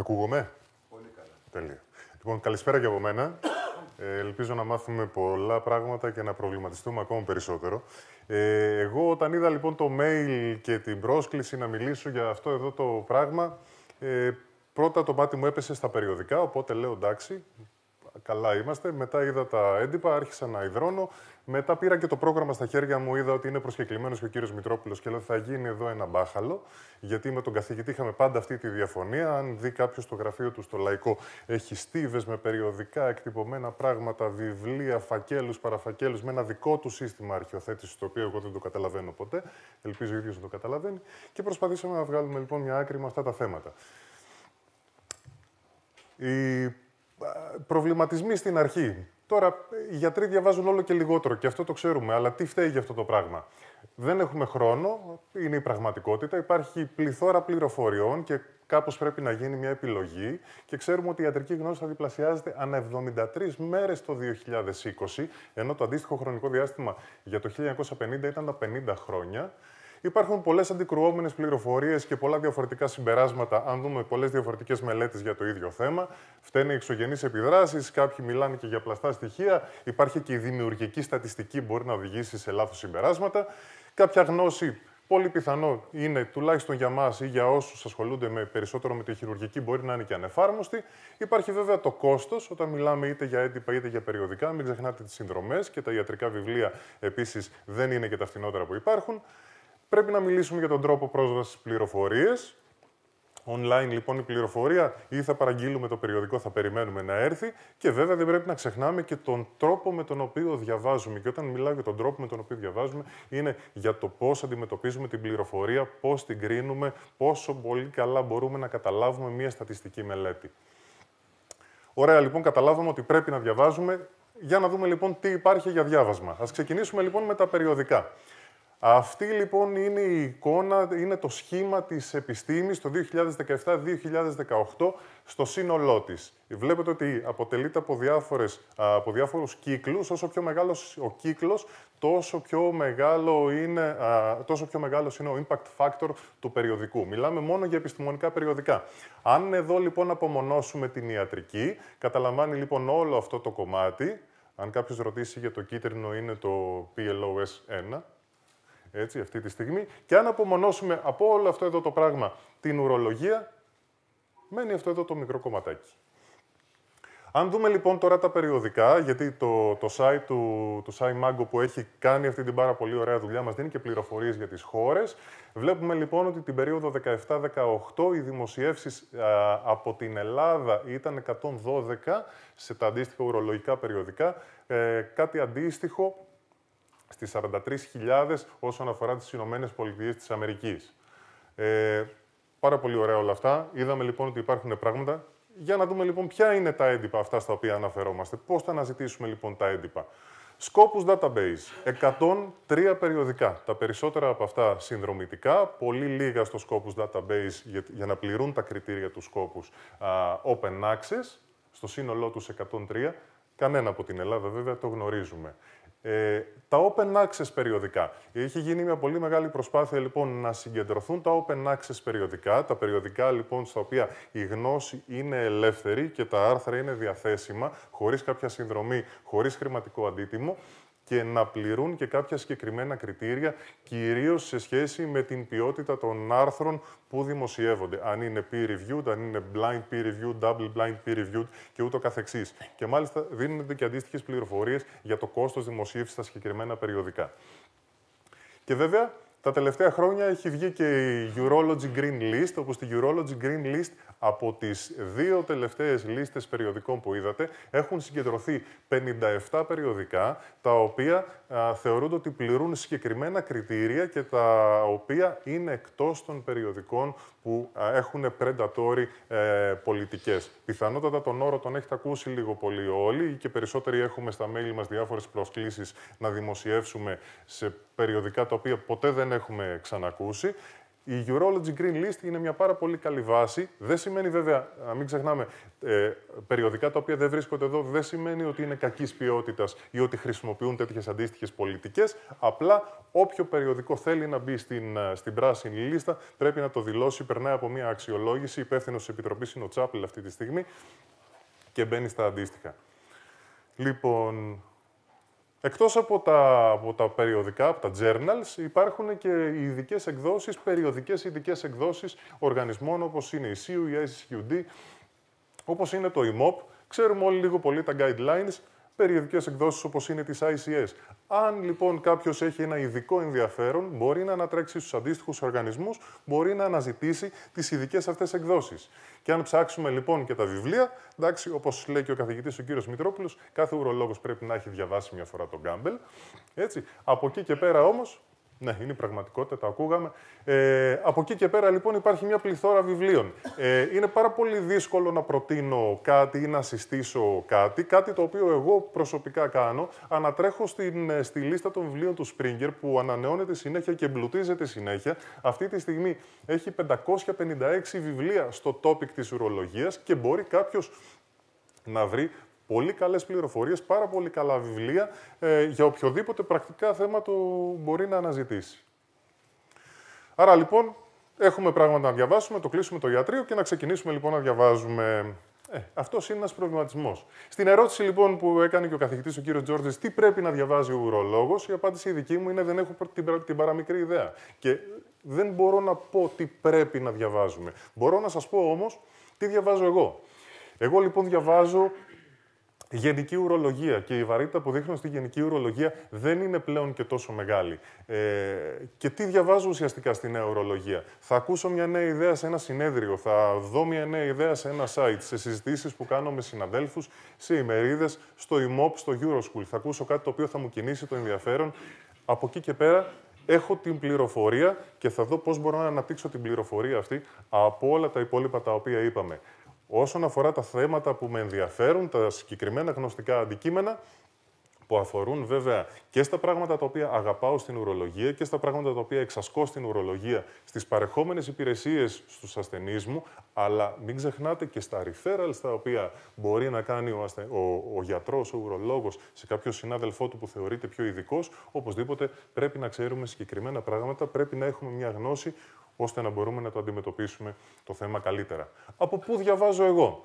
Ακούγομαι. Πολύ καλά. Τέλεια. Λοιπόν, καλησπέρα και από μένα. Ε, ελπίζω να μάθουμε πολλά πράγματα και να προβληματιστούμε ακόμα περισσότερο. Ε, εγώ όταν είδα λοιπόν το mail και την πρόσκληση να μιλήσω για αυτό εδώ το πράγμα, ε, πρώτα το μάτι μου έπεσε στα περιοδικά, οπότε λέω εντάξει, καλά είμαστε. Μετά είδα τα έντυπα, άρχισα να υδρώνω. Μετά πήρα και το πρόγραμμα στα χέρια μου, είδα ότι είναι προσκεκλημένος και ο κύριος Μητρόπουλος και λέω θα γίνει εδώ ένα μπάχαλο. Γιατί με τον καθηγητή είχαμε πάντα αυτή τη διαφωνία. Αν δει κάποιος το γραφείο του στο λαϊκό, έχει στίβες με περιοδικά, εκτυπωμένα πράγματα, βιβλία, φακέλους, παραφακέλους, με ένα δικό του σύστημα αρχιοθέτηση, το οποίο εγώ δεν το καταλαβαίνω ποτέ. Ελπίζω ο ίδιος να το καταλαβαίνει. Και προσπαθήσαμε να βγάλουμε λοιπόν μια άκρη με αυτά τα θέματα. Η προβληματισμοί στην αρχή. Τώρα, οι γιατροί διαβάζουν όλο και λιγότερο και αυτό το ξέρουμε, αλλά τι φταίει για αυτό το πράγμα. Δεν έχουμε χρόνο, είναι η πραγματικότητα. Υπάρχει πληθώρα πληροφοριών και κάπως πρέπει να γίνει μια επιλογή. Και ξέρουμε ότι η ιατρική γνώση θα διπλασιάζεται ανά 73 μέρες το 2020, ενώ το αντίστοιχο χρονικό διάστημα για το 1950 ήταν τα 50 χρόνια. Υπάρχουν πολλές αντικρουόμενες πληροφορίες και πολλά διαφορετικά συμπεράσματα, αν δούμε πολλές διαφορετικές μελέτες για το ίδιο θέμα. Φταίνε οι εξωγενείς επιδράσεις, κάποιοι μιλάνε και για πλαστά στοιχεία. Υπάρχει και η δημιουργική στατιστική μπορεί να οδηγήσει σε λάθος συμπεράσματα. Κάποια γνώση Πολύ πιθανό είναι, τουλάχιστον για μας ή για όσους ασχολούνται με, περισσότερο με τη χειρουργική, μπορεί να είναι και ανεφάρμοστη. Υπάρχει βέβαια το κόστος, όταν μιλάμε είτε για έντυπα είτε για περιοδικά. Μην ξεχνάτε τις συνδρομές και τα ιατρικά βιβλία επίσης δεν είναι και τα φθηνότερα που υπάρχουν πρέπει να μιλήσουμε για τον τρόπο πρόσβασης στις πληροφορίες. Online λοιπόν η πληροφορία ή θα παραγγείλουμε το περιοδικό, θα περιμένουμε να έρθει και βέβαια δεν πρέπει να ξεχνάμε και τον τρόπο με τον οποίο διαβάζουμε. Και όταν μιλάω για τον τρόπο με τον οποίο διαβάζουμε είναι για το πώς αντιμετωπίζουμε την πληροφορία, πώς την κρίνουμε, πόσο πολύ καλά μπορούμε να καταλάβουμε μια στατιστική μελέτη. Ωραία λοιπόν καταλάβαμε ότι πρέπει να διαβάζουμε. Για να δούμε λοιπόν τι υπάρχει για διάβασμα. Ας ξεκινήσουμε λοιπόν με τα περιοδικά. Αυτή λοιπόν είναι η εικόνα, είναι το σχήμα της επιστήμης το 2017-2018 στο σύνολό της. Βλέπετε ότι αποτελείται από, διάφορες, από διάφορους κύκλους. Όσο πιο μεγάλος ο κύκλος, τόσο πιο, μεγάλο είναι, τόσο πιο μεγάλος είναι ο impact factor του περιοδικού. Μιλάμε μόνο για επιστημονικά περιοδικά. Αν εδώ λοιπόν απομονώσουμε την ιατρική, καταλαμβάνει λοιπόν όλο αυτό το κομμάτι. Αν κάποιος ρωτήσει για το κίτρινο είναι το PLOS 1, έτσι, αυτή τη στιγμή. Και αν απομονώσουμε από όλο αυτό εδώ το πράγμα την ουρολογία, μένει αυτό εδώ το μικρό κομματάκι. Αν δούμε λοιπόν τώρα τα περιοδικά, γιατί το, το site του, το site που έχει κάνει αυτή την πάρα πολύ ωραία δουλειά μας δίνει και πληροφορίες για τις χώρες. Βλέπουμε λοιπόν ότι την περίοδο 17-18 οι δημοσιεύσεις από την Ελλάδα ήταν 112 σε τα αντίστοιχα ουρολογικά περιοδικά, ε, κάτι αντίστοιχο Στις 43.000 όσον αφορά τις Ηνωμένες Πολιτείες της Αμερικής. Ε, πάρα πολύ ωραία όλα αυτά. Είδαμε λοιπόν ότι υπάρχουν πράγματα. Για να δούμε λοιπόν ποια είναι τα έντυπα αυτά στα οποία αναφερόμαστε. Πώς θα αναζητήσουμε λοιπόν τα έντυπα. Σκόπου Database. 103 περιοδικά. Τα περισσότερα από αυτά συνδρομητικά, πολύ λίγα στο Scopus Database για, να πληρούν τα κριτήρια του Scopus Open Access. Στο σύνολό τους 103. Κανένα από την Ελλάδα βέβαια το γνωρίζουμε ε, τα open access περιοδικά. Είχε γίνει μια πολύ μεγάλη προσπάθεια λοιπόν να συγκεντρωθούν τα open access περιοδικά, τα περιοδικά λοιπόν στα οποία η γνώση είναι ελεύθερη και τα άρθρα είναι διαθέσιμα, χωρίς κάποια συνδρομή, χωρίς χρηματικό αντίτιμο και να πληρούν και κάποια συγκεκριμένα κριτήρια, κυρίως σε σχέση με την ποιότητα των άρθρων που δημοσιεύονται. Αν είναι peer-reviewed, αν είναι blind peer-reviewed, double blind peer-reviewed και ούτω καθεξής. Και μάλιστα δίνονται και αντίστοιχες πληροφορίες για το κόστος δημοσίευσης στα συγκεκριμένα περιοδικά. Και βέβαια, τα τελευταία χρόνια έχει βγει και η Urology Green List, όπου στη Urology Green List από τις δύο τελευταίες λίστες περιοδικών που είδατε έχουν συγκεντρωθεί 57 περιοδικά, τα οποία θεωρούνται ότι πληρούν συγκεκριμένα κριτήρια και τα οποία είναι εκτός των περιοδικών που α, έχουν predatory ε, πολιτικές. Πιθανότατα τον όρο τον έχετε ακούσει λίγο πολύ όλοι και περισσότεροι έχουμε στα μέλη μας διάφορες προσκλήσεις να δημοσιεύσουμε σε περιοδικά τα οποία ποτέ δεν έχουν έχουμε ξανακούσει. Η Urology Green List είναι μια πάρα πολύ καλή βάση. Δεν σημαίνει βέβαια, να μην ξεχνάμε, ε, περιοδικά τα οποία δεν βρίσκονται εδώ, δεν σημαίνει ότι είναι κακής ποιότητας ή ότι χρησιμοποιούν τέτοιες αντίστοιχες πολιτικές. Απλά όποιο περιοδικό θέλει να μπει στην, ε, στην πράσινη λίστα πρέπει να το δηλώσει. Περνάει από μια αξιολόγηση. Υπεύθυνος της Επιτροπής είναι ο Τσάπλ αυτή τη στιγμή και μπαίνει στα αντίστοιχα. Λοιπόν, Εκτός από τα, από τα περιοδικά, από τα journals, υπάρχουν και οι ειδικές εκδόσεις, περιοδικές ειδικές εκδόσεις οργανισμών όπως είναι η CU, η ICQD, όπως είναι το IMOP. Ξέρουμε όλοι λίγο πολύ τα guidelines, περιοδικές εκδόσεις όπως είναι της ICS. Αν λοιπόν κάποιος έχει ένα ειδικό ενδιαφέρον, μπορεί να ανατρέξει στους αντίστοιχους οργανισμούς, μπορεί να αναζητήσει τις ειδικές αυτές εκδόσεις. Και αν ψάξουμε λοιπόν και τα βιβλία, εντάξει, όπως λέει και ο καθηγητής ο κύριος Μητρόπουλος, κάθε ουρολόγος πρέπει να έχει διαβάσει μια φορά τον Γκάμπελ. Έτσι. Από εκεί και πέρα όμως, ναι, είναι η πραγματικότητα, τα ακούγαμε. Ε, από εκεί και πέρα λοιπόν υπάρχει μια πληθώρα βιβλίων. Ε, είναι πάρα πολύ δύσκολο να προτείνω κάτι ή να συστήσω κάτι, κάτι το οποίο εγώ προσωπικά κάνω. Ανατρέχω στην, ε, στη λίστα των βιβλίων του Springer που ανανεώνεται συνέχεια και εμπλουτίζεται συνέχεια. Αυτή τη στιγμή έχει 556 βιβλία στο topic της ουρολογίας και μπορεί κάποιος να βρει πολύ καλές πληροφορίες, πάρα πολύ καλά βιβλία ε, για οποιοδήποτε πρακτικά θέμα το μπορεί να αναζητήσει. Άρα λοιπόν έχουμε πράγματα να διαβάσουμε, το κλείσουμε το ιατρείο και να ξεκινήσουμε λοιπόν να διαβάζουμε. Ε, αυτός είναι ένας προβληματισμός. Στην ερώτηση λοιπόν που έκανε και ο καθηγητής ο κύριος Τζόρτζης, τι πρέπει να διαβάζει ο ουρολόγος, η απάντηση η δική μου είναι δεν έχω την παραμικρή ιδέα. Και δεν μπορώ να πω τι πρέπει να διαβάζουμε. Μπορώ να σας πω όμως τι διαβάζω εγώ. Εγώ λοιπόν διαβάζω γενική ουρολογία και η βαρύτητα που δείχνουν στη γενική ουρολογία δεν είναι πλέον και τόσο μεγάλη. Ε, και τι διαβάζω ουσιαστικά στη νέα ουρολογία. Θα ακούσω μια νέα ιδέα σε ένα συνέδριο, θα δω μια νέα ιδέα σε ένα site, σε συζητήσεις που κάνω με συναδέλφους, σε ημερίδες, στο IMOP, στο Euroschool. Θα ακούσω κάτι το οποίο θα μου κινήσει το ενδιαφέρον. Από εκεί και πέρα έχω την πληροφορία και θα δω πώς μπορώ να αναπτύξω την πληροφορία αυτή από όλα τα υπόλοιπα τα οποία είπαμε όσον αφορά τα θέματα που με ενδιαφέρουν, τα συγκεκριμένα γνωστικά αντικείμενα, που αφορούν βέβαια και στα πράγματα τα οποία αγαπάω στην ουρολογία και στα πράγματα τα οποία εξασκώ στην ουρολογία, στις παρεχόμενες υπηρεσίες στους ασθενείς μου, αλλά μην ξεχνάτε και στα referral στα οποία μπορεί να κάνει ο, γιατρό, ο, ο γιατρός, ο ουρολόγος σε κάποιο συνάδελφό του που θεωρείται πιο ειδικός, οπωσδήποτε πρέπει να ξέρουμε συγκεκριμένα πράγματα, πρέπει να έχουμε μια γνώση ώστε να μπορούμε να το αντιμετωπίσουμε το θέμα καλύτερα. Από πού διαβάζω εγώ.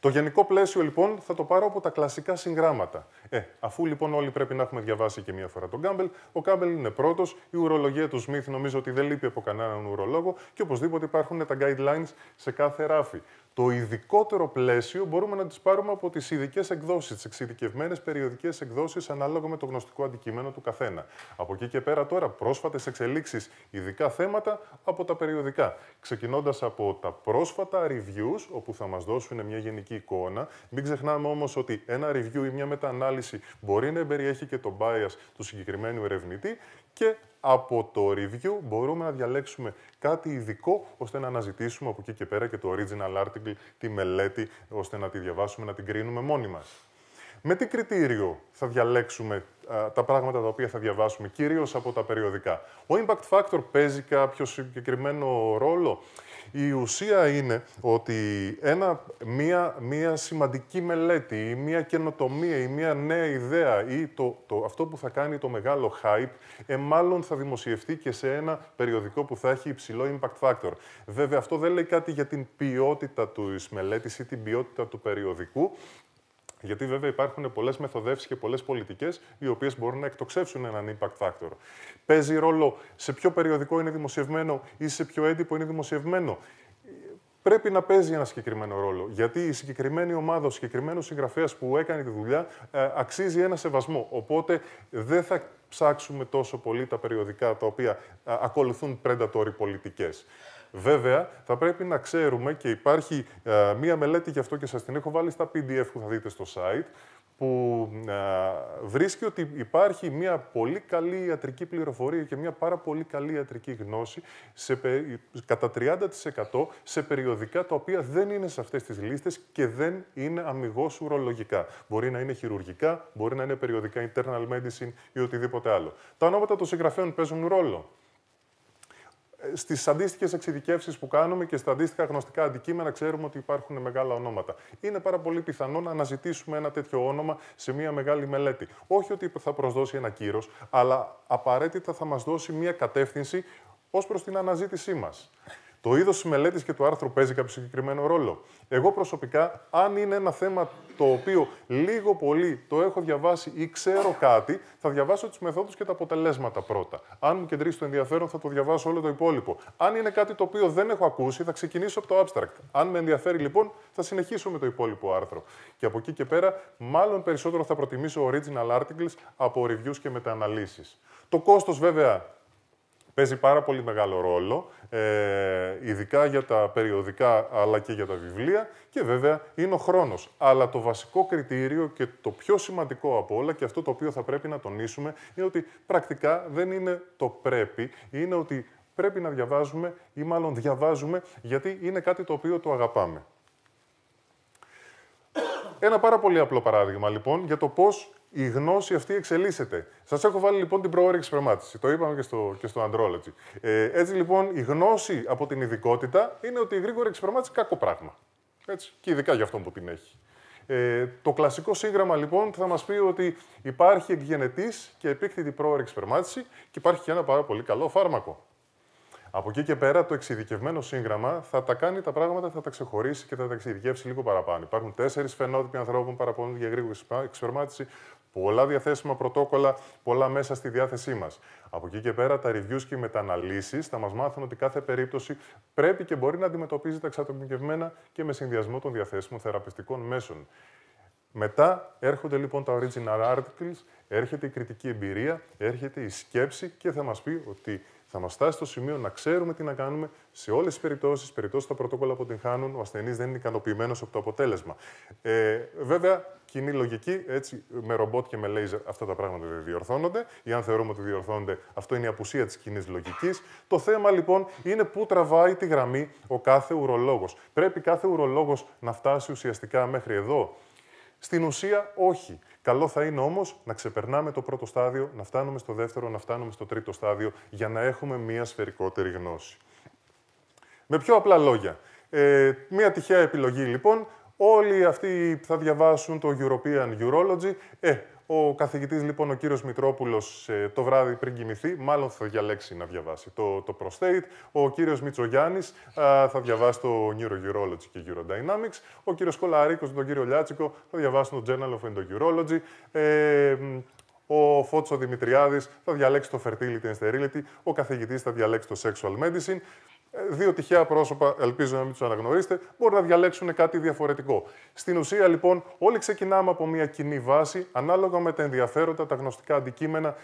Το γενικό πλαίσιο λοιπόν θα το πάρω από τα κλασικά συγγράμματα. Ε, αφού λοιπόν όλοι πρέπει να έχουμε διαβάσει και μία φορά τον Κάμπελ, ο Κάμπελ είναι πρώτος, η ουρολογία του Σμιθ νομίζω ότι δεν λείπει από κανέναν ουρολόγο και οπωσδήποτε υπάρχουν τα guidelines σε κάθε ράφι το ειδικότερο πλαίσιο μπορούμε να τις πάρουμε από τις ειδικές εκδόσεις, τις εξειδικευμένες περιοδικές εκδόσεις ανάλογα με το γνωστικό αντικείμενο του καθένα. Από εκεί και πέρα τώρα πρόσφατες εξελίξεις, ειδικά θέματα από τα περιοδικά. Ξεκινώντας από τα πρόσφατα reviews, όπου θα μας δώσουν μια γενική εικόνα. Μην ξεχνάμε όμως ότι ένα review ή μια μετανάλυση μπορεί να περιέχει και το bias του συγκεκριμένου ερευνητή και από το review μπορούμε να διαλέξουμε κάτι ειδικό ώστε να αναζητήσουμε από εκεί και πέρα και το original article, τη μελέτη, ώστε να τη διαβάσουμε, να την κρίνουμε μόνοι μας. Με τι κριτήριο θα διαλέξουμε τα πράγματα τα οποία θα διαβάσουμε, κυρίως από τα περιοδικά. Ο impact factor παίζει κάποιο συγκεκριμένο ρόλο. Η ουσία είναι ότι ένα, μία, μία σημαντική μελέτη ή μία καινοτομία ή μία νέα ιδέα ή το, το, αυτό που θα κάνει το μεγάλο hype, ε, μάλλον θα δημοσιευτεί και σε ένα περιοδικό που θα έχει υψηλό impact factor. Βέβαια, αυτό δεν λέει κάτι για την ποιότητα της μελέτης ή την ποιότητα του περιοδικού, γιατί βέβαια υπάρχουν πολλές μεθοδεύσεις και πολλές πολιτικές οι οποίες μπορούν να εκτοξεύσουν έναν impact factor. Παίζει ρόλο σε ποιο περιοδικό είναι δημοσιευμένο ή σε ποιο έντυπο είναι δημοσιευμένο. Πρέπει να παίζει ένα συγκεκριμένο ρόλο. Γιατί η συγκεκριμένη ομάδα, ο συγκεκριμένος συγγραφέας που έκανε τη δουλειά, ε, αξίζει ένα σεβασμό. Οπότε δεν θα ψάξουμε τόσο πολύ τα περιοδικά τα οποία ε, ακολουθούν predatory πολιτικές. Βέβαια, θα πρέπει να ξέρουμε και υπάρχει ε, μία μελέτη γι' αυτό και σας την έχω βάλει στα PDF που θα δείτε στο site, που ε, βρίσκει ότι υπάρχει μια πολύ καλή ιατρική πληροφορία και μια πάρα πολύ καλή ιατρική γνώση σε, κατά 30% σε περιοδικά τα οποία δεν είναι σε αυτές τις λίστες και δεν είναι αμυγός ουρολογικά. Μπορεί να είναι χειρουργικά, μπορεί να είναι περιοδικά internal medicine ή οτιδήποτε άλλο. Τα ονόματα των συγγραφέων παίζουν ρόλο στις αντίστοιχες εξειδικεύσεις που κάνουμε και στα αντίστοιχα γνωστικά αντικείμενα ξέρουμε ότι υπάρχουν μεγάλα ονόματα. Είναι πάρα πολύ πιθανό να αναζητήσουμε ένα τέτοιο όνομα σε μια μεγάλη μελέτη. Όχι ότι θα προσδώσει ένα κύρος, αλλά απαραίτητα θα μας δώσει μια κατεύθυνση ως προς την αναζήτησή μας. Το είδος της μελέτης και του άρθρου παίζει κάποιο συγκεκριμένο ρόλο. Εγώ προσωπικά, αν είναι ένα θέμα το οποίο λίγο πολύ το έχω διαβάσει ή ξέρω κάτι, θα διαβάσω τις μεθόδους και τα αποτελέσματα πρώτα. Αν μου κεντρήσει το ενδιαφέρον, θα το διαβάσω όλο το υπόλοιπο. Αν είναι κάτι το οποίο δεν έχω ακούσει, θα ξεκινήσω από το abstract. Αν με ενδιαφέρει λοιπόν, θα συνεχίσω με το υπόλοιπο άρθρο. Και από εκεί και πέρα, μάλλον περισσότερο θα προτιμήσω original articles από reviews και μεταναλύσει. Το κόστος βέβαια παίζει πάρα πολύ μεγάλο ρόλο, ε, ειδικά για τα περιοδικά αλλά και για τα βιβλία και βέβαια είναι ο χρόνος. Αλλά το βασικό κριτήριο και το πιο σημαντικό από όλα και αυτό το οποίο θα πρέπει να τονίσουμε είναι ότι πρακτικά δεν είναι το πρέπει, είναι ότι πρέπει να διαβάζουμε ή μάλλον διαβάζουμε γιατί είναι κάτι το οποίο το αγαπάμε. Ένα πάρα πολύ απλό παράδειγμα λοιπόν για το πώς η γνώση αυτή εξελίσσεται. Σας έχω βάλει λοιπόν την προώρη εξυπηρεμάτιση. Το είπαμε και στο, και στο Andrology. Ε, έτσι λοιπόν, η γνώση από την ειδικότητα είναι ότι η γρήγορη είναι κακό πράγμα. Έτσι. Και ειδικά για αυτόν που την έχει. Ε, το κλασικό σύγγραμμα λοιπόν θα μας πει ότι υπάρχει εκγενετής και επίκτητη προώρη εξυπηρεμάτιση και υπάρχει και ένα πάρα πολύ καλό φάρμακο. Από εκεί και πέρα το εξειδικευμένο σύγγραμμα θα τα κάνει τα πράγματα, θα τα ξεχωρίσει και θα τα εξειδικεύσει λίγο παραπάνω. Υπάρχουν τέσσερις φαινότυποι ανθρώπων παραπονούνται για γρήγορη εξφερμάτιση, πολλά διαθέσιμα πρωτόκολλα, πολλά μέσα στη διάθεσή μας. Από εκεί και πέρα, τα reviews και οι μεταναλύσεις θα μας μάθουν ότι κάθε περίπτωση πρέπει και μπορεί να αντιμετωπίζει τα εξατομικευμένα και με συνδυασμό των διαθέσιμων θεραπευτικών μέσων. Μετά έρχονται λοιπόν τα original articles, έρχεται η κριτική εμπειρία, έρχεται η σκέψη και θα μας πει ότι θα μας φτάσει στο σημείο να ξέρουμε τι να κάνουμε σε όλες τις περιπτώσεις, περιπτώσεις τα πρωτόκολλα αποτυγχάνουν, ο ασθενής δεν είναι ικανοποιημένος από το αποτέλεσμα. Ε, βέβαια, κοινή λογική, έτσι με ρομπότ και με λέιζερ αυτά τα πράγματα δεν διορθώνονται, ή αν θεωρούμε ότι διορθώνονται, αυτό είναι η απουσία της κοινής λογικής. Το θέμα λοιπόν είναι πού τραβάει τη γραμμή ο κάθε ουρολόγος. Πρέπει κάθε ουρολόγος να φτάσει ουσιαστικά μέχρι εδώ. Στην ουσία, όχι. Καλό θα είναι όμως να ξεπερνάμε το πρώτο στάδιο, να φτάνουμε στο δεύτερο, να φτάνουμε στο τρίτο στάδιο, για να έχουμε μία σφαιρικότερη γνώση. Με πιο απλά λόγια. Ε, μία τυχαία επιλογή λοιπόν. Όλοι αυτοί που θα διαβάσουν το European Urology. Ε, ο καθηγητής, λοιπόν, ο κύριος Μητρόπουλος, ε, το βράδυ πριν κοιμηθεί, μάλλον θα διαλέξει να διαβάσει το, το prostate. Ο κύριος α, θα διαβάσει το Neuro-Urology και Eurodynamics. Ο κύριος Κολαρίκος και τον κύριο Λιάτσικο θα διαβάσει το Journal of Endourology. Ε, ο Φώτσο Δημητριάδης θα διαλέξει το Fertility and Sterility, ο καθηγητής θα διαλέξει το Sexual Medicine δύο τυχαία πρόσωπα, ελπίζω να μην τους αναγνωρίσετε, μπορούν να διαλέξουν κάτι διαφορετικό. Στην ουσία, λοιπόν, όλοι ξεκινάμε από μια κοινή βάση, ανάλογα με τα ενδιαφέροντα, τα γνωστικά αντικείμενα,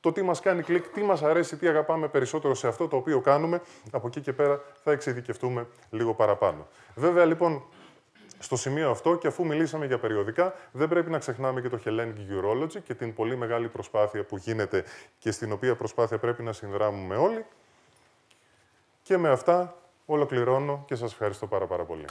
το τι μας κάνει κλικ, τι μας αρέσει, τι αγαπάμε περισσότερο σε αυτό το οποίο κάνουμε. Από εκεί και πέρα θα εξειδικευτούμε λίγο παραπάνω. Βέβαια, λοιπόν, στο σημείο αυτό και αφού μιλήσαμε για περιοδικά, δεν πρέπει να ξεχνάμε και το Hellenic Urology και την πολύ μεγάλη προσπάθεια που γίνεται και στην οποία προσπάθεια πρέπει να συνδράμουμε όλοι. Και με αυτά ολοκληρώνω και σας ευχαριστώ πάρα πάρα πολύ.